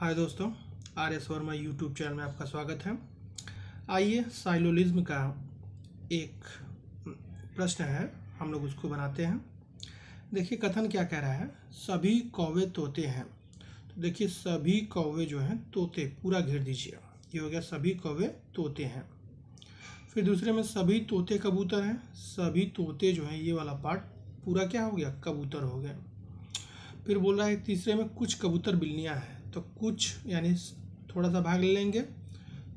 हाय दोस्तों R S Verma YouTube channel में आपका स्वागत है आइए साइलोलिज्म का एक प्रश्न है हम लोग उसको बनाते हैं देखिए कथन क्या कह रहा है सभी कौवे तोते हैं तो देखिए सभी कौवे जो हैं तोते पूरा घेर दीजिए ये हो गया सभी कौवे तोते हैं फिर दूसरे में सभी तोते कबूतर हैं सभी तोते जो हैं ये वाला पार्ट पूरा क्या हो गया कबूतर हो गया फिर बोल रहा है तीसरे में कुछ कबूतर बिल्लियाँ हैं तो कुछ यानी थोड़ा सा भाग ले लेंगे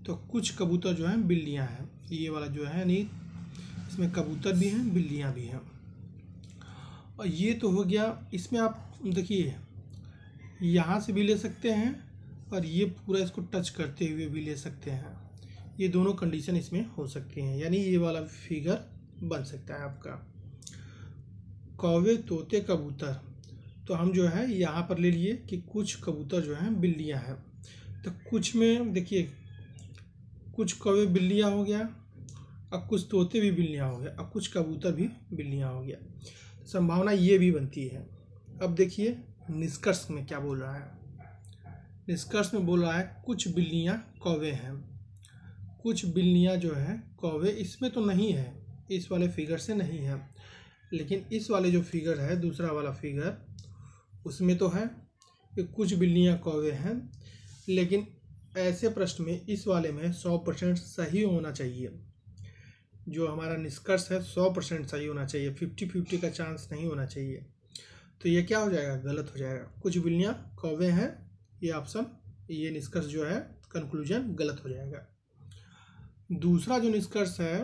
तो कुछ कबूतर जो हैं बिल्लियाँ हैं ये वाला जो है यानी इसमें कबूतर भी हैं बिल्लियाँ भी हैं और ये तो हो गया इसमें आप देखिए यहाँ से भी ले सकते हैं और ये पूरा इसको टच करते हुए भी ले सकते हैं ये दोनों कंडीशन इसमें हो सकती हैं यानी ये वाला फिगर बन सकता है आपका कौवे तोते कबूतर तो हम जो है यहाँ पर ले लिए कि कुछ कबूतर जो हैं बिल्लियाँ हैं तो कुछ में देखिए कुछ कौवे बिल्लियाँ हो गया अब कुछ तोते भी बिल्लियाँ हो गया अब कुछ कबूतर भी बिल्लियाँ हो गया संभावना ये भी बनती है अब देखिए निष्कर्ष में क्या बोल रहा है निष्कर्ष में बोल रहा है कुछ बिल्लियाँ कौवे हैं कुछ बिल्लियाँ जो हैं कौवे इसमें तो नहीं है इस वाले फिगर से नहीं है लेकिन इस वाले जो फिगर है दूसरा वाला फिगर उसमें तो है कि कुछ बिल्लियाँ कौवे हैं लेकिन ऐसे प्रश्न में इस वाले में सौ परसेंट सही होना चाहिए जो हमारा निष्कर्ष है सौ परसेंट सही होना चाहिए फिफ्टी फिफ्टी का चांस नहीं होना चाहिए तो ये क्या हो जाएगा गलत हो जाएगा कुछ बिल्लियाँ कौवे हैं ये ऑप्शन ये निष्कर्ष जो है कंक्लूजन गलत हो जाएगा दूसरा जो निष्कर्ष है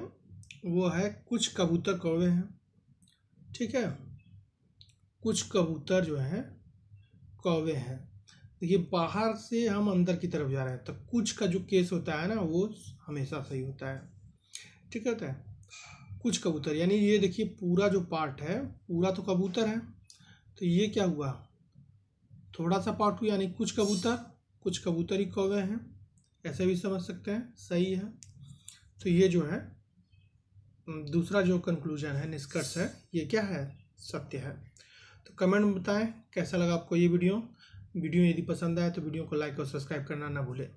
वो है कुछ कबूतर कौवे हैं ठीक है कुछ कबूतर जो हैं कौवे हैं देखिए बाहर से हम अंदर की तरफ जा रहे हैं तो कुछ का जो केस होता है ना वो हमेशा सही होता है ठीक होता है कुछ कबूतर यानी ये देखिए पूरा जो पार्ट है पूरा तो कबूतर है तो ये क्या हुआ थोड़ा सा पार्ट हुआ यानी कुछ कबूतर कुछ कबूतर ही कौवे हैं ऐसे भी समझ सकते हैं सही है तो ये जो है दूसरा जो कंक्लूजन है निष्कर्ष है ये क्या है सत्य है तो कमेंट में बताएं कैसा लगा आपको ये वीडियो वीडियो यदि पसंद आए तो वीडियो को लाइक और सब्सक्राइब करना ना भूलें